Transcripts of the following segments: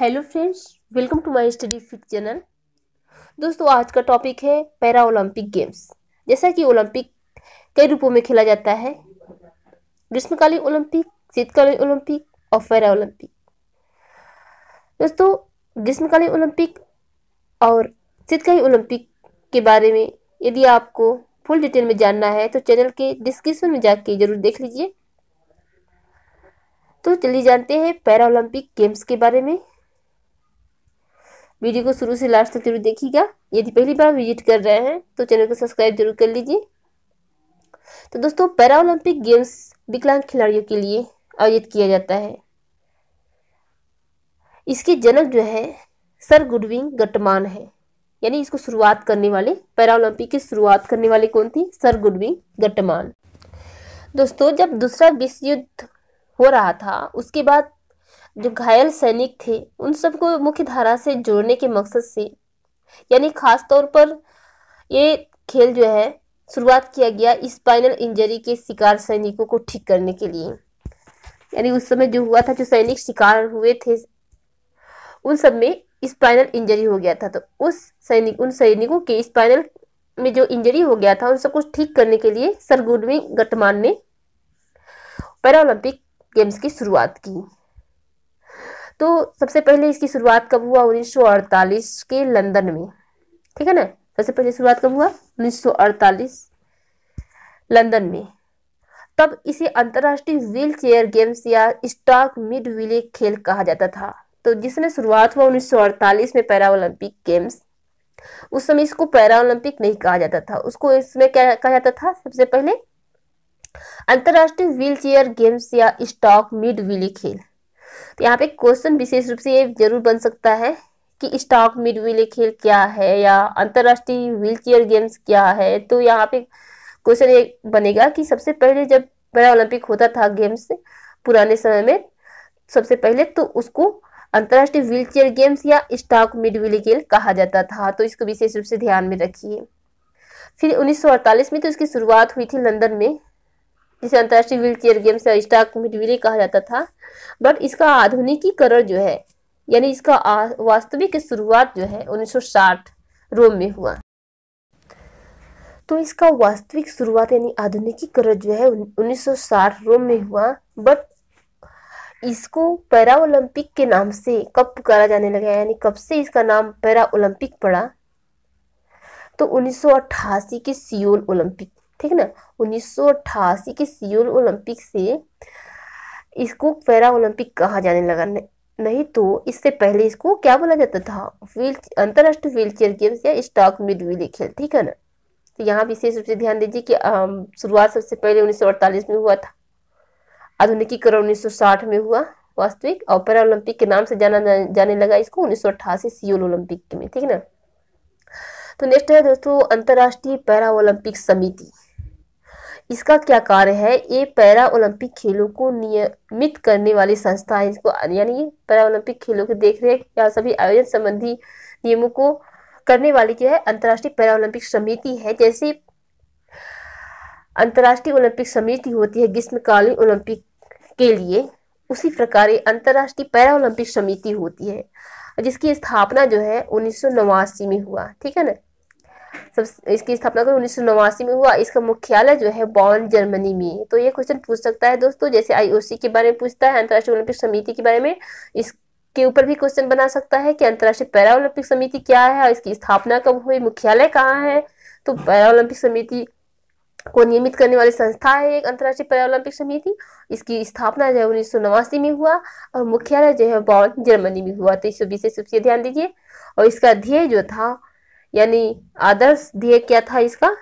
hello friends welcome to my study fit channel दोस्तों आज का टॉपिक है पैरा ओलंपिक गेम्स जैसा कि ओलंपिक कई रूपों में खेला जाता है ग्रीष्मकालीन ओलंपिक शीतकालीन ओलंपिक और पैरा ओलंपिक दोस्तों ग्रीष्मकालीन ओलंपिक और शीतकालीन ओलंपिक के बारे में यदि आपको फुल डिटेल में जानना है तो चैनल के डिस्क्रिप्शन में जाके जरूर देख लीजिए तो चलिए जानते हैं पैरा ओलंपिक गेम्स के बारे में वीडियो को शुरू से लास्ट तक जरूर देखिएगा यदि पहली बार विजिट कर रहे हैं तो चैनल को सब्सक्राइब जरूर कर लीजिए तो दोस्तों पैरालंपिक गेम्स विकलांग खिलाड़ियों के लिए आयोजित किया जाता है इसके जनक जो है सर गुडविंग गटमान है यानी इसको शुरुआत करने वाले पैरालंपिक की शुरुआत करने वाले कौन थे सर गुडविंग गटमान दोस्तों जब दूसरा विश्व युद्ध हो रहा था उसके बाद जो घायल सैनिक थे उन सबको मुख्य धारा से जोड़ने के मकसद से यानी खास तौर पर ये खेल जो है शुरुआत किया गया स्पाइनल इंजरी के शिकार सैनिकों को ठीक करने के लिए यानी उस समय जो हुआ था जो सैनिक शिकार हुए थे उन सब में स्पाइनल इंजरी हो गया था तो उस सैनिक उन सैनिकों के स्पाइनल में जो इंजरी हो गया था उन सबको ठीक करने के लिए सरगुर्मी गटमान ने ओलंपिक गेम्स की शुरुआत की तो सबसे पहले इसकी शुरुआत कब हुआ 1948 के लंदन में ठीक है ना सबसे पहले शुरुआत कब हुआ 1948 लंदन में तब इसे अंतरराष्ट्रीय व्हील चेयर गेम्स या स्टॉक मिड विले खेल कहा जाता था तो जिसमें शुरुआत हुआ 1948 में पैरा ओलंपिक गेम्स उस समय इसको पैरा ओलंपिक नहीं कहा जाता था उसको इसमें क्या कहा जाता था सबसे पहले अंतरराष्ट्रीय व्हील चेयर गेम्स या स्टॉक मिड विले खेल तो यहाँ पे क्वेश्चन विशेष रूप से ये जरूर बन सकता है कि स्टॉक मिड विले खेल क्या है या अंतरराष्ट्रीय व्हील चेयर गेम्स क्या है तो यहाँ पे क्वेश्चन ये बनेगा कि सबसे पहले जब पैरा ओलंपिक होता था गेम्स पुराने समय में सबसे पहले तो उसको अंतर्राष्ट्रीय व्हील चेयर गेम्स या स्टॉक मिड विले खेल कहा जाता था तो इसको विशेष रूप से ध्यान में रखिए फिर 1948 में तो इसकी शुरुआत हुई थी लंदन में जिसे अंतर्राष्ट्रीय व्हील चेयर गेम्स या स्टॉक मिडविले कहा जाता था बट इसका आधुनिकीकरण जो है यानी इसका वास्तविक शुरुआत जो है 1960 रोम में हुआ तो इसका वास्तविक शुरुआत यानी आधुनिकीकरण जो है 1960 रोम में हुआ बट इसको पैरा ओलंपिक के नाम से कब पुकारा जाने लगा यानी कब से इसका नाम पैरा ओलंपिक पड़ा तो 1988 के सियोल ओलंपिक ठीक है ना उन्नीस के सियोल ओलंपिक से इसको पैरा ओलंपिक कहा जाने लगा नहीं तो इससे पहले इसको क्या बोला जाता था व्हील अंतरराष्ट्रीय व्हील चेयर गेम्स या स्टॉक मिड व्हील खेल ठीक है ना तो यहाँ विशेष रूप से ध्यान दीजिए कि शुरुआत सबसे पहले उन्नीस में हुआ था आधुनिकीकरण 1960 में हुआ वास्तविक और पैरा ओलंपिक के नाम से जाना जाने लगा इसको उन्नीस सियोल ओलंपिक में ठीक है ना तो नेक्स्ट है दोस्तों अंतर्राष्ट्रीय पैरा ओलंपिक समिति इसका क्या कार्य है ये पैरा ओलंपिक खेलों को नियमित करने वाली संस्था है इसको यानी पैरा ओलंपिक खेलों की देखरेख या सभी आयोजन संबंधी नियमों को करने वाली जो है अंतर्राष्ट्रीय पैरा ओलंपिक समिति है जैसे अंतर्राष्ट्रीय ओलंपिक समिति होती है ग्रीष्मकालीन ओलंपिक के लिए उसी प्रकार अंतर्राष्ट्रीय पैरा ओलंपिक समिति होती है जिसकी स्थापना जो है उन्नीस में हुआ ठीक है ना सब इसकी स्थापना कर तो उन्नीस में हुआ इसका मुख्यालय जो है बॉन जर्मनी में तो ये क्वेश्चन पूछ सकता है दोस्तों जैसे आईओसी के बारे में पूछता है अंतर्राष्ट्रीय ओलंपिक समिति के बारे में इस के ऊपर भी क्वेश्चन बना सकता है कि अंतर्राष्ट्रीय पैरा ओलंपिक समिति क्या है और इसकी स्थापना कब हुई मुख्यालय कहाँ है तो पैरा ओलंपिक समिति को नियमित करने वाली संस्था है एक अंतर्राष्ट्रीय ओलंपिक समिति इसकी स्थापना जो है उन्नीस में हुआ और मुख्यालय जो है बॉन जर्मनी में हुआ तो इस विषय सबसे ध्यान दीजिए और इसका ध्येय जो था यानी आदर्श ध्येय क्या था इसका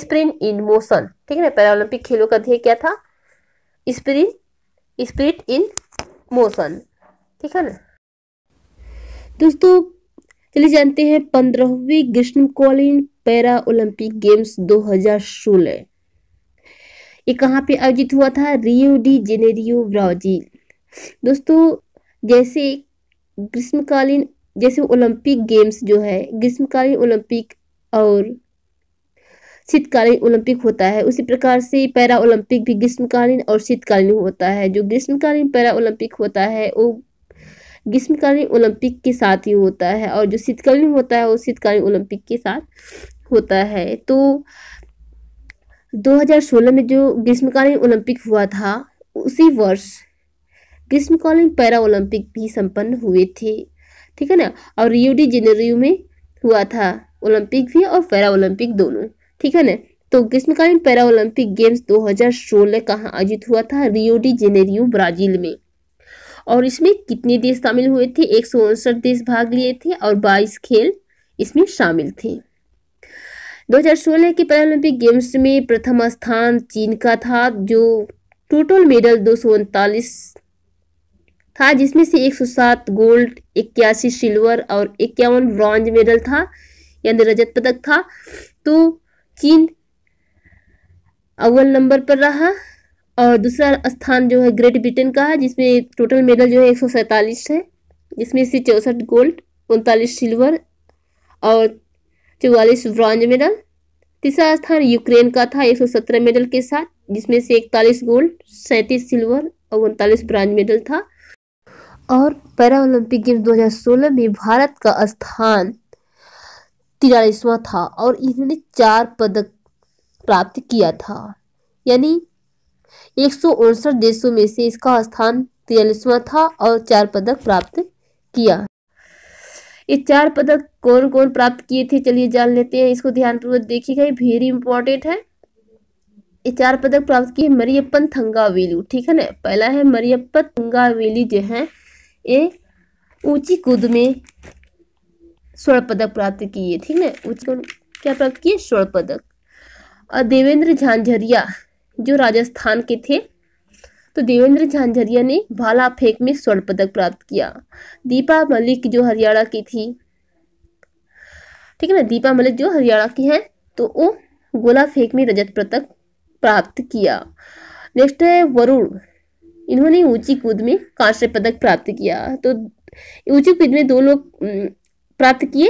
स्प्रिंट इन मोशन ठीक है ना पैरालंपिक खेलों का ध्येय क्या था स्प्रिंट स्प्रिट इन मोशन ठीक है ना दोस्तों चलिए जानते हैं पंद्रहवीं ग्रीष्मकालीन पैरा ओलंपिक गेम्स 2016 ये कहाँ पे आयोजित हुआ था रियो डी जेनेरियो ब्राजील दोस्तों जैसे ग्रीष्मकालीन जैसे ओलंपिक गेम्स जो है ग्रीष्मकालीन ओलंपिक और शीतकालीन ओलंपिक होता है उसी प्रकार से पैरा ओलंपिक भी ग्रीष्मकालीन और शीतकालीन होता है जो ग्रीष्मकालीन पैरा ओलंपिक होता है वो ग्रीष्मकालीन ओलंपिक के साथ ही होता है और जो शीतकालीन होता है वो शीतकालीन ओलंपिक के साथ होता है तो 2016 में जो ग्रीष्मकालीन ओलंपिक हुआ था उसी वर्ष ग्रीष्मकालीन पैरा ओलंपिक भी संपन्न हुए थे ठीक है ना और रियो डी जेनेरियो में हुआ था ओलंपिक भी और पैरा ओलंपिक दोनों ठीक है ना तो ग्रीष्मकालीन पैरा ओलंपिक गेम्स 2016 कहाँ आयोजित हुआ था रियो डी जेनेरियो ब्राजील में और इसमें कितने देश शामिल हुए थे एक देश भाग लिए थे और 22 खेल इसमें शामिल थे 2016 के पैरालंपिक गेम्स में प्रथम स्थान चीन का था जो टोटल मेडल दो था जिसमें से 107 गोल्ड इक्यासी सिल्वर और इक्यावन ब्रॉन्ज मेडल था यानी रजत पदक था तो चीन अव्वल नंबर पर रहा और दूसरा स्थान जो है ग्रेट ब्रिटेन का है जिसमें टोटल मेडल जो है एक है जिसमें से चौंसठ गोल्ड उनतालीस सिल्वर और चौवालीस ब्रॉन्ज मेडल तीसरा स्थान यूक्रेन का था 117 मेडल के साथ जिसमें से इकतालीस गोल्ड सैंतीस सिल्वर और उनतालीस ब्रॉन्ज मेडल था और पैरा ओलंपिक गेम्स 2016 में भारत का स्थान तिरालीसवा था और इसने चार पदक प्राप्त किया था यानी एक देशों में से इसका स्थान तिरालीसवा था और चार पदक प्राप्त किया ये चार पदक कौन कौन प्राप्त किए थे चलिए जान लेते हैं इसको ध्यानपूर्वक देखिएगा ये वेरी इंपॉर्टेंट है ये चार पदक प्राप्त किए मरियप्पन थंगावेलू ठीक है ना पहला है मरियप्पन थंगावेली जो है ये ऊंची कूद में स्वर्ण पदक प्राप्त किए ठीक ना ऊंची कूद क्या प्राप्त किए स्वर्ण पदक और देवेंद्र झांझरिया जो राजस्थान के थे तो देवेंद्र झांझरिया ने भाला फेंक में स्वर्ण पदक प्राप्त किया दीपा मलिक जो हरियाणा की थी ठीक है ना दीपा मलिक जो हरियाणा की है तो वो गोला फेंक में रजत पदक प्राप्त किया नेक्स्ट है वरुण इन्होंने ऊंची कूद में कांस्य पदक प्राप्त किया तो ऊंची कूद में दो लोग प्राप्त किए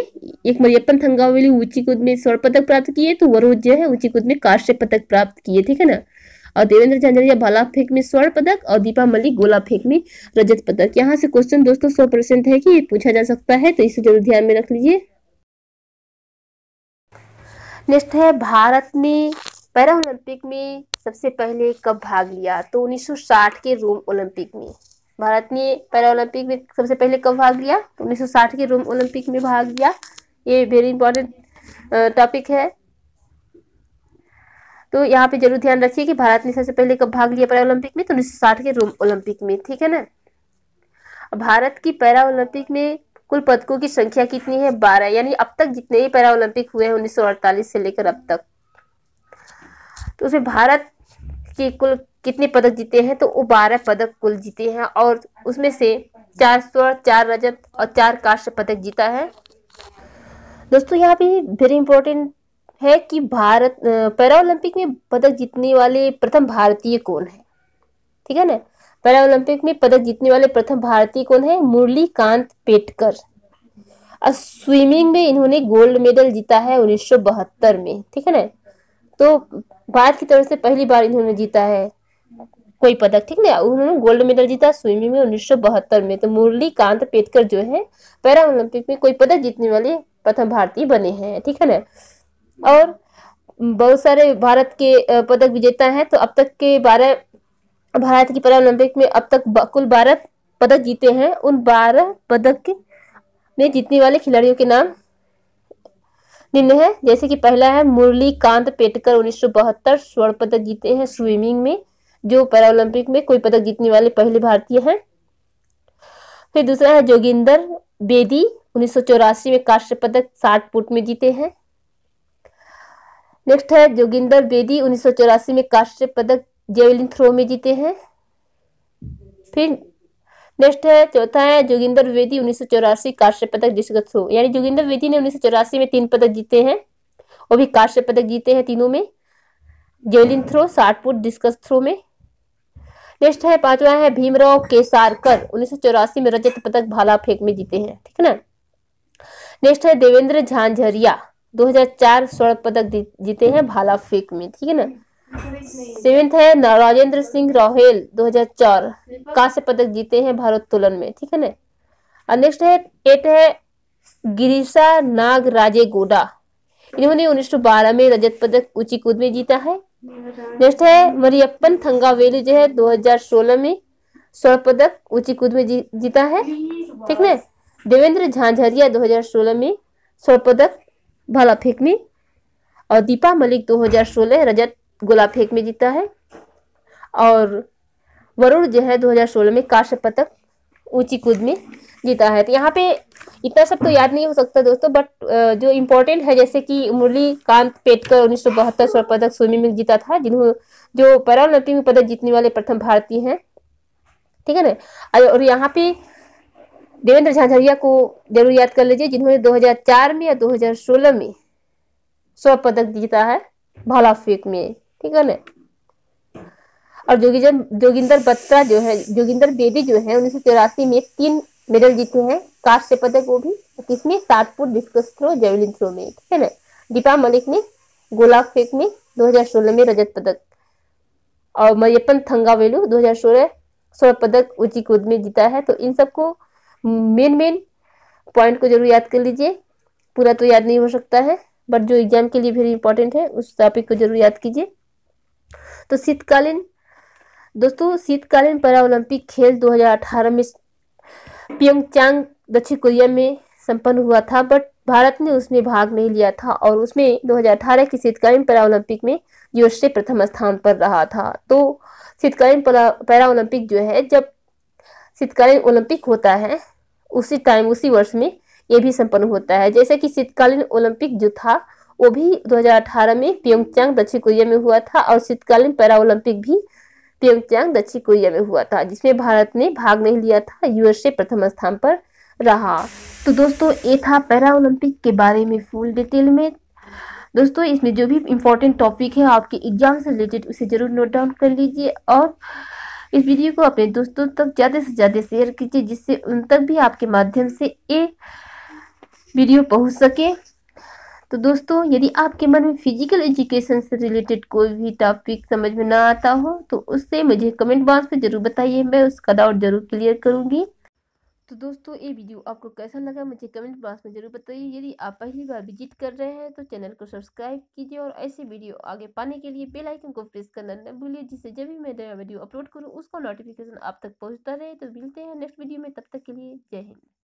एक मरियपन थंगावेली ऊंची कूद में स्वर्ण पदक प्राप्त किए तो वरुण जो है ऊंची कूद में कांस्य पदक प्राप्त किए ठीक है ना और देवेंद्र झांझरिया भाला फेंक में स्वर्ण पदक और दीपा मलिक गोला फेंक में रजत पदक यहाँ से क्वेश्चन दोस्तों सौ परसेंट है कि पूछा जा सकता है तो इसे जरूर ध्यान में रख लीजिए नेक्स्ट है भारत ने पैरा ओलंपिक में सबसे पहले कब भाग लिया तो 1960 के रोम ओलंपिक में भारत ने पैरा ओलंपिक में सबसे पहले कब भाग लिया तो 1960 के रोम ओलंपिक में भाग लिया ये वेरी इंपॉर्टेंट टॉपिक है तो यहाँ पे जरूर ध्यान रखिए कि भारत ने सबसे पहले कब भाग लिया पैरा ओलंपिक में तो उन्नीस के रोम ओलंपिक में ठीक है ना भारत की पैरा ओलंपिक में कुल पदकों की संख्या कितनी है बारह यानी अब तक जितने भी पैरा ओलंपिक हुए हैं उन्नीस से लेकर अब तक तो उसमें भारत के कुल कितने पदक जीते हैं तो वो बारह पदक कुल जीते हैं और उसमें से चार स्वर्ण चार रजत और चार काष्ठ पदक जीता है दोस्तों यहाँ पे वेरी इंपॉर्टेंट है कि भारत पैरा ओलंपिक में पदक जीतने वाले प्रथम भारतीय कौन है ठीक है ना पैरा ओलंपिक में पदक जीतने वाले प्रथम भारतीय कौन है मुरली कांत पेटकर और स्विमिंग में इन्होंने गोल्ड मेडल जीता है उन्नीस में ठीक है ना तो भारत की तरफ से पहली बार इन्होंने जीता है कोई पदक ठीक है उन्होंने गोल्ड मेडल जीता स्विमिंग में उन्नीस में तो मुरली कांत पेटकर जो है पैरा ओलंपिक में कोई पदक जीतने वाले प्रथम भारतीय बने हैं ठीक है ना और बहुत सारे भारत के पदक विजेता हैं तो अब तक के बारह भारत की पैरा ओलंपिक में अब तक कुल बारह पदक जीते हैं उन बारह पदक में जीतने वाले खिलाड़ियों के नाम निम्न है जैसे कि पहला है मुरली कांत पेटकर उन्नीस स्वर्ण पदक जीते हैं स्विमिंग में जो पैरालंपिक में कोई पदक जीतने वाले पहले भारतीय हैं फिर दूसरा है जोगिंदर बेदी उन्नीस में कांस्य पदक साठ फुट में जीते हैं नेक्स्ट है जोगिंदर बेदी उन्नीस में कांस्य पदक जेवलिन थ्रो में जीते हैं फिर नेक्स्ट है चौथा है जोगिंदर वेदी उन्नीस सौ चौरासी कांस्य पदक जिसके थ्रू यानी जोगिंदर वेदी ने उन्नीस सौ चौरासी में तीन पदक जीते हैं और भी कांस्य पदक जीते हैं तीनों में जेवलिन थ्रो साठ फुट डिस्कस थ्रो में नेक्स्ट है पांचवा है भीमराव केसारकर उन्नीस सौ चौरासी में रजत पदक भाला फेंक में जीते हैं ठीक है ना नेक्स्ट है देवेंद्र झांझरिया 2004 स्वर्ण पदक जीते हैं भाला फेंक में ठीक है ना सेवेंथ है राजेंद्र सिंह राहेल 2004 कांस्य पदक जीते हैं भारोत्तोलन में ठीक है ना और नेक्स्ट है एट है गिरीशा नाग राजे गोडा इन्होंने 1912 में रजत पदक ऊंची कूद में जीता है नेक्स्ट है मरियप्पन थंगावेलू जो है 2016 में स्वर्ण पदक ऊंची कूद में जी, जीता है ठीक है देवेंद्र झांझरिया 2016 में स्वर्ण पदक भाला फेंक में और दीपा मलिक 2016 रजत गोला फेंक में जीता है और वरुण जो है 2016 में काश्य पदक ऊंची कूद में जीता है तो यहाँ पे इतना सब तो याद नहीं हो सकता दोस्तों बट जो इम्पोर्टेंट है जैसे कि मुरली कांत पेटकर उन्नीस सौ बहत्तर स्वर्ण पदक स्विमिंग में जीता था जिन्होंने जो पैरालंपिक में पदक जीतने वाले प्रथम भारतीय हैं ठीक है ना और यहाँ पे देवेंद्र झांझरिया को जरूर याद कर लीजिए जिन्होंने दो में या दो में स्वर्ण पदक जीता है भाला फेंक में ठीक है ना और जोगिंदर जोगिंदर बत्रा जो है जोगिंदर बेदी जो है उन्नीस सौ में तीन मेडल जीते हैं कांस्य पदक वो भी किसमें सातपुर डिस्कस थ्रो जेवलिन थ्रो में ठीक है ना दीपा मलिक ने गोला फेंक में 2016 में रजत पदक और मरियपन थंगावेलू 2016 स्वर्ण पदक ऊंची कूद में जीता है तो इन सबको मेन मेन पॉइंट को जरूर याद कर लीजिए पूरा तो याद नहीं हो सकता है बट जो एग्जाम के लिए वेरी इंपॉर्टेंट है उस टॉपिक को जरूर याद कीजिए तो शीतकालीन दोस्तों शीतकालीन पैरालंपिक खेल 2018 में प्योंगचांग दक्षिण कोरिया में संपन्न हुआ था बट भारत ने उसमें भाग नहीं लिया था और उसमें 2018 के शीतकालीन पैरालंपिक में यूएसए प्रथम स्थान पर रहा था तो शीतकालीन पैरालंपिक जो है जब शीतकालीन ओलंपिक होता है उसी टाइम उसी वर्ष में ये भी संपन्न होता है जैसे कि शीतकालीन ओलंपिक जो था वो भी 2018 में प्योंगचांग दक्षिण कोरिया में हुआ था और शीतकालीन पैरा ओलंपिक भी प्योंगचांग दक्षिण कोरिया में हुआ था जिसमें भारत ने भाग नहीं लिया था यूएसए प्रथम स्थान पर रहा तो दोस्तों ये था पैरा ओलंपिक के बारे में फुल डिटेल में दोस्तों इसमें जो भी इम्पोर्टेंट टॉपिक है आपके एग्जाम से रिलेटेड उसे जरूर नोट डाउन कर लीजिए और इस वीडियो को अपने दोस्तों तक ज़्यादा से ज़्यादा शेयर कीजिए जिससे उन तक भी आपके माध्यम से ये वीडियो पहुंच सके तो दोस्तों यदि आपके मन में फिजिकल एजुकेशन से रिलेटेड कोई भी टॉपिक समझ में ना आता हो तो उससे मुझे कमेंट बॉक्स में ज़रूर बताइए मैं उसका डाउट जरूर क्लियर करूंगी तो दोस्तों ये वीडियो आपको कैसा लगा मुझे कमेंट बॉक्स में ज़रूर बताइए यदि आप पहली बार विजिट कर रहे हैं तो चैनल को सब्सक्राइब कीजिए और ऐसे वीडियो आगे पाने के लिए बेल आइकन को प्रेस करना न भूलिए जिससे जब भी मैं नया वीडियो अपलोड करूँ उसका नोटिफिकेशन आप तक पहुँचता रहे तो मिलते हैं नेक्स्ट वीडियो में तब तक के लिए जय हिंद